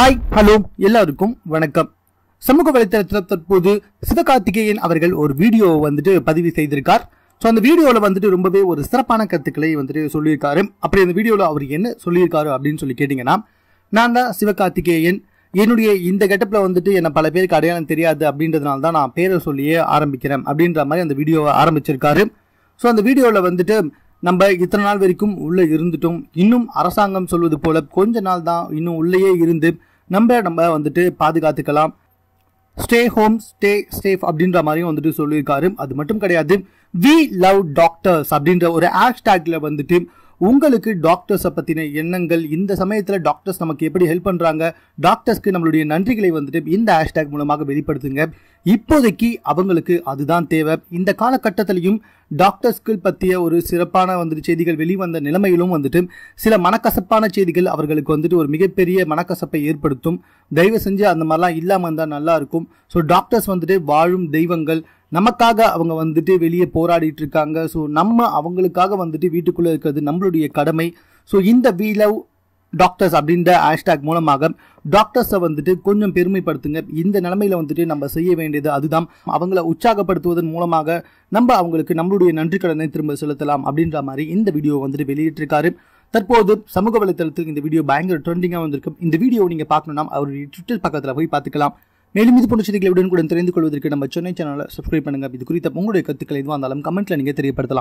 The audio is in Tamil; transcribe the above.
ஹாய் ஹலோ எல்லாருக்கும் வணக்கம் சமூக வலைத்தளத்தில் தற்போது சிவகார்த்திகேயன் அவர்கள் ஒரு வீடியோ வந்துட்டு பதிவு செய்திருக்கார் ஸோ அந்த வீடியோவில் வந்துட்டு ரொம்பவே ஒரு சிறப்பான கருத்துக்களை வந்துட்டு சொல்லியிருக்காரு அப்படி அந்த வீடியோவில் அவர் என்ன சொல்லியிருக்காரு அப்படின்னு சொல்லி கேட்டிங்கன்னா நான் தான் சிவகார்த்திகேயன் என்னுடைய இந்த கெட்டப்பில் வந்துட்டு என்ன பல பேருக்கு அடையாளம் தெரியாது அப்படின்றதுனால தான் நான் பேரை சொல்லியே ஆரம்பிக்கிறேன் அப்படின்ற மாதிரி அந்த வீடியோவை ஆரம்பிச்சிருக்காரு ஸோ அந்த வீடியோவில் வந்துட்டு நம்ம இத்தனை நாள் வரைக்கும் உள்ளே இருந்துட்டோம் இன்னும் அரசாங்கம் சொல்வது போல் கொஞ்ச நாள் தான் இன்னும் உள்ளேயே இருந்து நம்ம நம்ம வந்துட்டு பாதுகாத்துக்கலாம் ஸ்டே ஹோம் ஸ்டே சேஃப் அப்படின்ற மாதிரியும் வந்துட்டு சொல்லியிருக்காரு அது மட்டும் கிடையாது வி லவ் டாக்டர்ஸ் அப்படின்ற ஒரு ஹேஷ்டேக்ல வந்துட்டு உங்களுக்கு டாக்டர்ஸை பற்றின எண்ணங்கள் இந்த சமயத்தில் டாக்டர்ஸ் நமக்கு எப்படி ஹெல்ப் பண்ணுறாங்க டாக்டர்ஸ்க்கு நம்மளுடைய நன்றிகளை வந்துட்டு இந்த ஹேஷ்டேக் மூலமாக வெளிப்படுத்துங்க இப்போதைக்கு அவங்களுக்கு அதுதான் தேவை இந்த காலகட்டத்திலையும் டாக்டர்ஸ்கள் பற்றிய ஒரு சிறப்பான வந்துட்டு செய்திகள் வெளிவந்த நிலைமையிலும் வந்துட்டு சில மனக்கசப்பான செய்திகள் அவர்களுக்கு வந்துட்டு ஒரு மிகப்பெரிய மனக்கசப்பை ஏற்படுத்தும் தயவு செஞ்சு அந்த மாதிரிலாம் இல்லாமல் இருந்தால் நல்லா இருக்கும் ஸோ டாக்டர்ஸ் வந்துட்டு வாழும் தெய்வங்கள் நமக்காக அவங்க வந்துட்டு வெளியே போராடிட்டு இருக்காங்க ஸோ நம்ம அவங்களுக்காக வந்துட்டு வீட்டுக்குள்ளே இருக்கிறது நம்மளுடைய கடமை ஸோ இந்த வி லவ் டாக்டர்ஸ் அப்படின்ற ஹேஷ்டேக் மூலமாக டாக்டர்ஸை வந்துட்டு கொஞ்சம் பெருமைப்படுத்துங்க இந்த நிலைமையில வந்துட்டு நம்ம செய்ய வேண்டியது அதுதான் அவங்கள உற்சாகப்படுத்துவதன் மூலமாக நம்ம அவங்களுக்கு நம்மளுடைய நன்றி கடனை திரும்ப செலுத்தலாம் அப்படின்ற மாதிரி இந்த வீடியோ வந்துட்டு வெளியிட்டிருக்காரு தற்போது சமூக வலைதளத்தில் இந்த வீடியோ பயங்கர ட்ரெண்டிங்காக வந்திருக்கும் இந்த வீடியோ நீங்கள் பார்க்கணுன்னா அவருடைய ட்விட்டர் பக்கத்தில் போய் பார்த்துக்கலாம் மேலும் இது போன்ற செய்திகளை உடனுக்குடன் தெரிந்து கொள்வதற்கு நம்ம சென்னை சேனலை சப்ஸ்கிரைப் பண்ணுங்க இது குறித்த உங்களுடைய கருத்துக்களை எதுவாக இருந்தாலும் கமெண்ட்ல நீங்க தெரியப்படுத்தலாம்